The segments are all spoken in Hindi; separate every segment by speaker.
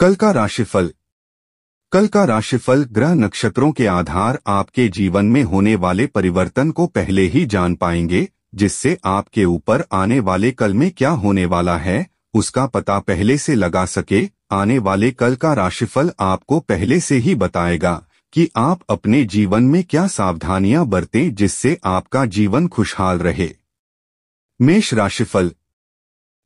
Speaker 1: कल का राशिफल कल का राशिफल ग्रह नक्षत्रों के आधार आपके जीवन में होने वाले परिवर्तन को पहले ही जान पाएंगे जिससे आपके ऊपर आने वाले कल में क्या होने वाला है उसका पता पहले से लगा सके आने वाले कल का राशिफल आपको पहले से ही बताएगा कि आप अपने जीवन में क्या सावधानियां बरतें जिससे आपका जीवन खुशहाल रहे मेष राशिफल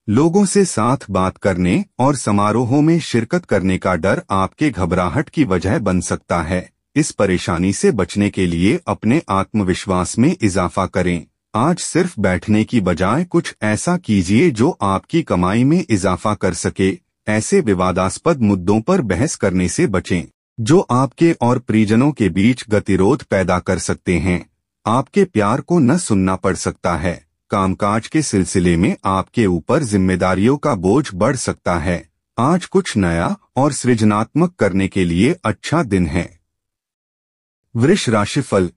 Speaker 1: लोगों से साथ बात करने और समारोहों में शिरकत करने का डर आपके घबराहट की वजह बन सकता है इस परेशानी से बचने के लिए अपने आत्मविश्वास में इजाफा करें आज सिर्फ बैठने की बजाय कुछ ऐसा कीजिए जो आपकी कमाई में इजाफा कर सके ऐसे विवादास्पद मुद्दों पर बहस करने से बचें जो आपके और परिजनों के बीच गतिरोध पैदा कर सकते हैं आपके प्यार को न सुनना पड़ सकता है कामकाज के सिलसिले में आपके ऊपर जिम्मेदारियों का बोझ बढ़ सकता है आज कुछ नया और सृजनात्मक करने के लिए अच्छा दिन है वृष राशिफल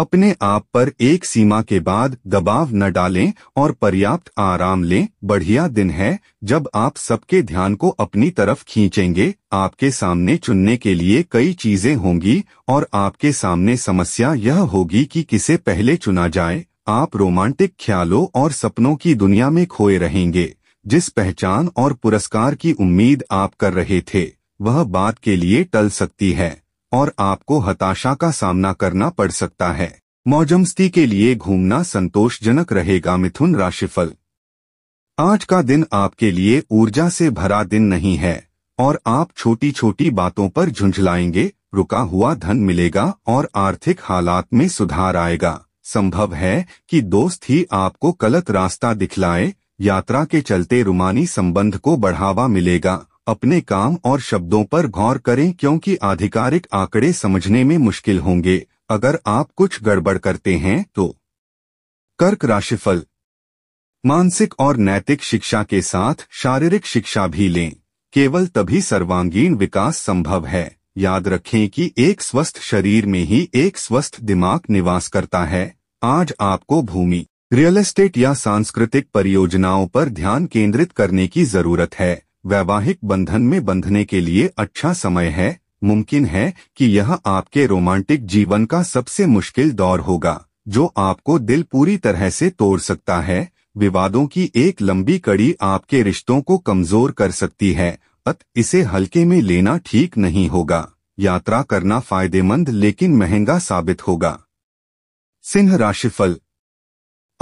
Speaker 1: अपने आप पर एक सीमा के बाद दबाव न डालें और पर्याप्त आराम लें बढ़िया दिन है जब आप सबके ध्यान को अपनी तरफ खींचेंगे आपके सामने चुनने के लिए कई चीजें होंगी और आपके सामने समस्या यह होगी कि किसे पहले चुना जाए आप रोमांटिक ख्यालों और सपनों की दुनिया में खोए रहेंगे जिस पहचान और पुरस्कार की उम्मीद आप कर रहे थे वह बात के लिए टल सकती है और आपको हताशा का सामना करना पड़ सकता है मौजमस्ती के लिए घूमना संतोषजनक रहेगा मिथुन राशिफल आज का दिन आपके लिए ऊर्जा से भरा दिन नहीं है और आप छोटी छोटी बातों पर झुंझलाएंगे रुका हुआ धन मिलेगा और आर्थिक हालात में सुधार आएगा संभव है कि दोस्त ही आपको गलत रास्ता दिखलाए यात्रा के चलते रुमानी संबंध को बढ़ावा मिलेगा अपने काम और शब्दों पर गौर करें क्योंकि आधिकारिक आंकड़े समझने में मुश्किल होंगे अगर आप कुछ गड़बड़ करते हैं तो कर्क राशिफल मानसिक और नैतिक शिक्षा के साथ शारीरिक शिक्षा भी लें केवल तभी सर्वांगीण विकास संभव है याद रखें कि एक स्वस्थ शरीर में ही एक स्वस्थ दिमाग निवास करता है आज आपको भूमि रियल एस्टेट या सांस्कृतिक परियोजनाओं पर ध्यान केंद्रित करने की जरूरत है वैवाहिक बंधन में बंधने के लिए अच्छा समय है मुमकिन है कि यह आपके रोमांटिक जीवन का सबसे मुश्किल दौर होगा जो आपको दिल पूरी तरह से तोड़ सकता है विवादों की एक लंबी कड़ी आपके रिश्तों को कमजोर कर सकती है अत इसे हल्के में लेना ठीक नहीं होगा यात्रा करना फायदेमंद लेकिन महंगा साबित होगा सिंह राशिफल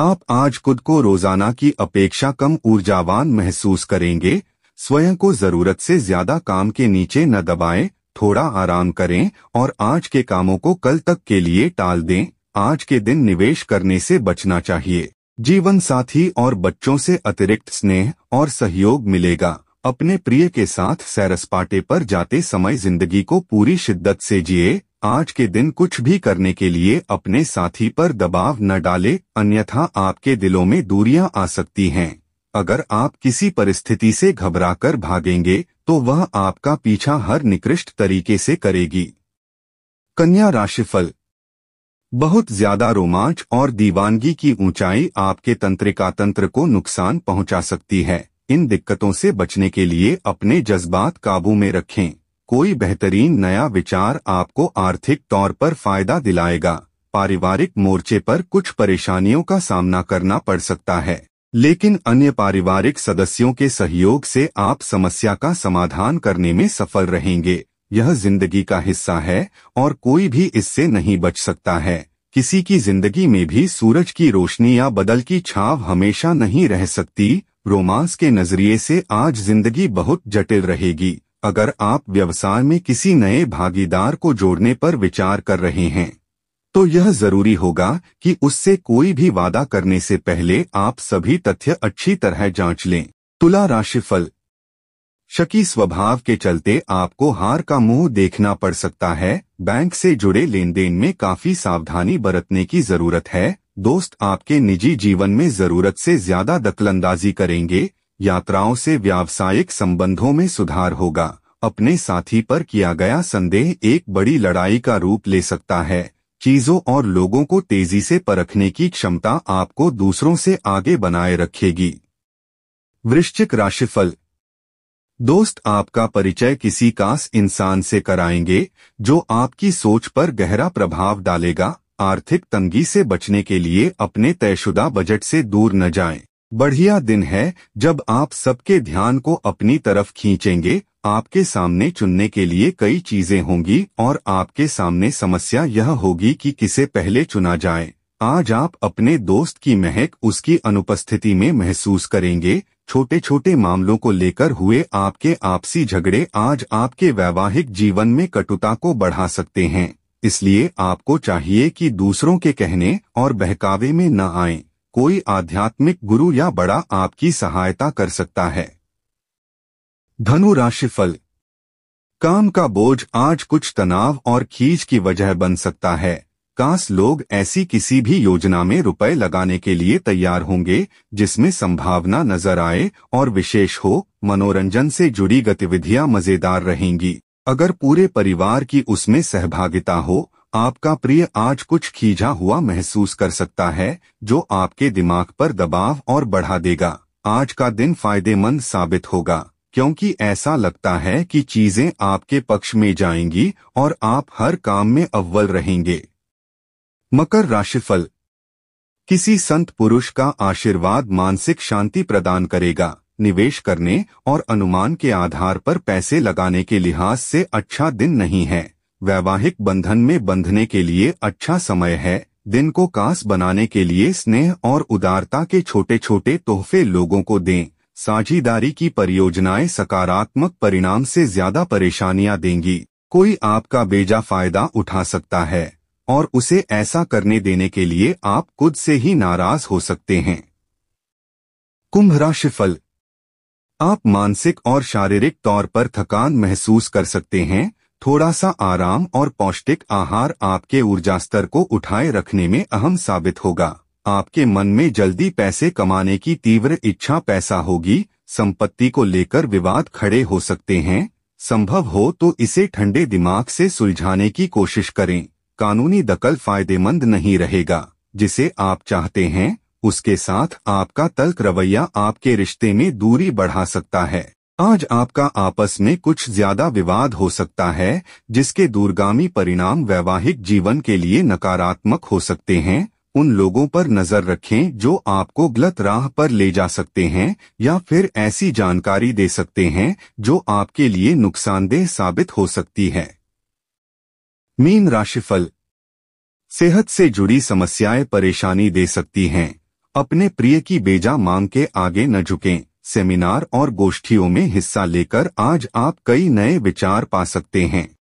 Speaker 1: आप आज खुद को रोजाना की अपेक्षा कम ऊर्जावान महसूस करेंगे स्वयं को जरूरत से ज्यादा काम के नीचे न दबाएं, थोड़ा आराम करें और आज के कामों को कल तक के लिए टाल दें आज के दिन निवेश करने से बचना चाहिए जीवन साथी और बच्चों से अतिरिक्त स्नेह और सहयोग मिलेगा अपने प्रिय के साथ सैरसपाटे पर जाते समय जिंदगी को पूरी शिद्दत से जिए आज के दिन कुछ भी करने के लिए अपने साथी पर दबाव न डाले अन्यथा आपके दिलों में दूरियां आ सकती हैं अगर आप किसी परिस्थिति से घबराकर भागेंगे तो वह आपका पीछा हर निकृष्ट तरीके से करेगी कन्या राशिफल बहुत ज्यादा रोमांच और दीवानगी की ऊंचाई आपके तंत्रिका तंत्र को नुकसान पहुंचा सकती है इन दिक्कतों से बचने के लिए अपने जज्बात काबू में रखें कोई बेहतरीन नया विचार आपको आर्थिक तौर पर फायदा दिलाएगा पारिवारिक मोर्चे पर कुछ परेशानियों का सामना करना पड़ सकता है लेकिन अन्य पारिवारिक सदस्यों के सहयोग से आप समस्या का समाधान करने में सफल रहेंगे यह जिंदगी का हिस्सा है और कोई भी इससे नहीं बच सकता है किसी की जिंदगी में भी सूरज की रोशनी या बदल की छाव हमेशा नहीं रह सकती रोमांस के नजरिए से आज जिंदगी बहुत जटिल रहेगी अगर आप व्यवसाय में किसी नए भागीदार को जोड़ने पर विचार कर रहे हैं तो यह जरूरी होगा कि उससे कोई भी वादा करने से पहले आप सभी तथ्य अच्छी तरह जांच लें तुला राशिफल शकी स्वभाव के चलते आपको हार का मुंह देखना पड़ सकता है बैंक से जुड़े लेन देन में काफी सावधानी बरतने की जरूरत है दोस्त आपके निजी जीवन में जरूरत से ज्यादा दखलंदाजी करेंगे यात्राओं से व्यावसायिक संबंधों में सुधार होगा अपने साथी पर किया गया संदेह एक बड़ी लड़ाई का रूप ले सकता है चीजों और लोगों को तेजी से परखने की क्षमता आपको दूसरों से आगे बनाए रखेगी वृश्चिक राशिफल दोस्त आपका परिचय किसी खास इंसान से कराएंगे जो आपकी सोच पर गहरा प्रभाव डालेगा आर्थिक तंगी से बचने के लिए अपने तयशुदा बजट से दूर न जाएं। बढ़िया दिन है जब आप सबके ध्यान को अपनी तरफ खींचेंगे आपके सामने चुनने के लिए कई चीजें होंगी और आपके सामने समस्या यह होगी कि किसे पहले चुना जाए आज आप अपने दोस्त की महक उसकी अनुपस्थिति में महसूस करेंगे छोटे छोटे मामलों को लेकर हुए आपके आपसी झगड़े आज आपके वैवाहिक जीवन में कटुता को बढ़ा सकते हैं इसलिए आपको चाहिए कि दूसरों के कहने और बहकावे में न आएं। कोई आध्यात्मिक गुरु या बड़ा आपकी सहायता कर सकता है धनु राशि फल काम का बोझ आज कुछ तनाव और खींच की वजह बन सकता है कास लोग ऐसी किसी भी योजना में रुपए लगाने के लिए तैयार होंगे जिसमें संभावना नजर आए और विशेष हो मनोरंजन से जुड़ी गतिविधियां मजेदार रहेंगी अगर पूरे परिवार की उसमें सहभागिता हो आपका प्रिय आज कुछ खींचा हुआ महसूस कर सकता है जो आपके दिमाग पर दबाव और बढ़ा देगा आज का दिन फायदेमंद साबित होगा क्योंकि ऐसा लगता है कि चीजें आपके पक्ष में जाएंगी और आप हर काम में अव्वल रहेंगे मकर राशिफल किसी संत पुरुष का आशीर्वाद मानसिक शांति प्रदान करेगा निवेश करने और अनुमान के आधार पर पैसे लगाने के लिहाज से अच्छा दिन नहीं है वैवाहिक बंधन में बंधने के लिए अच्छा समय है दिन को कास बनाने के लिए स्नेह और उदारता के छोटे छोटे तोहफे लोगों को दें साझेदारी की परियोजनाएं सकारात्मक परिणाम से ज्यादा परेशानियां देंगी कोई आपका बेजा फायदा उठा सकता है और उसे ऐसा करने देने के लिए आप खुद से ही नाराज हो सकते हैं कुंभ राशि फल आप मानसिक और शारीरिक तौर पर थकान महसूस कर सकते हैं थोड़ा सा आराम और पौष्टिक आहार आपके ऊर्जा स्तर को उठाए रखने में अहम साबित होगा आपके मन में जल्दी पैसे कमाने की तीव्र इच्छा पैसा होगी संपत्ति को लेकर विवाद खड़े हो सकते हैं संभव हो तो इसे ठंडे दिमाग से सुलझाने की कोशिश करें कानूनी दखल फायदेमंद नहीं रहेगा जिसे आप चाहते हैं उसके साथ आपका तल्क रवैया आपके रिश्ते में दूरी बढ़ा सकता है आज आपका आपस में कुछ ज्यादा विवाद हो सकता है जिसके दूरगामी परिणाम वैवाहिक जीवन के लिए नकारात्मक हो सकते हैं उन लोगों पर नजर रखें जो आपको गलत राह पर ले जा सकते हैं या फिर ऐसी जानकारी दे सकते हैं जो आपके लिए नुकसानदेह साबित हो सकती है मीन राशिफल सेहत से जुड़ी समस्याएं परेशानी दे सकती हैं अपने प्रिय की बेजा मांग के आगे न झुकें सेमिनार और गोष्ठियों में हिस्सा लेकर आज आप कई नए विचार पा सकते हैं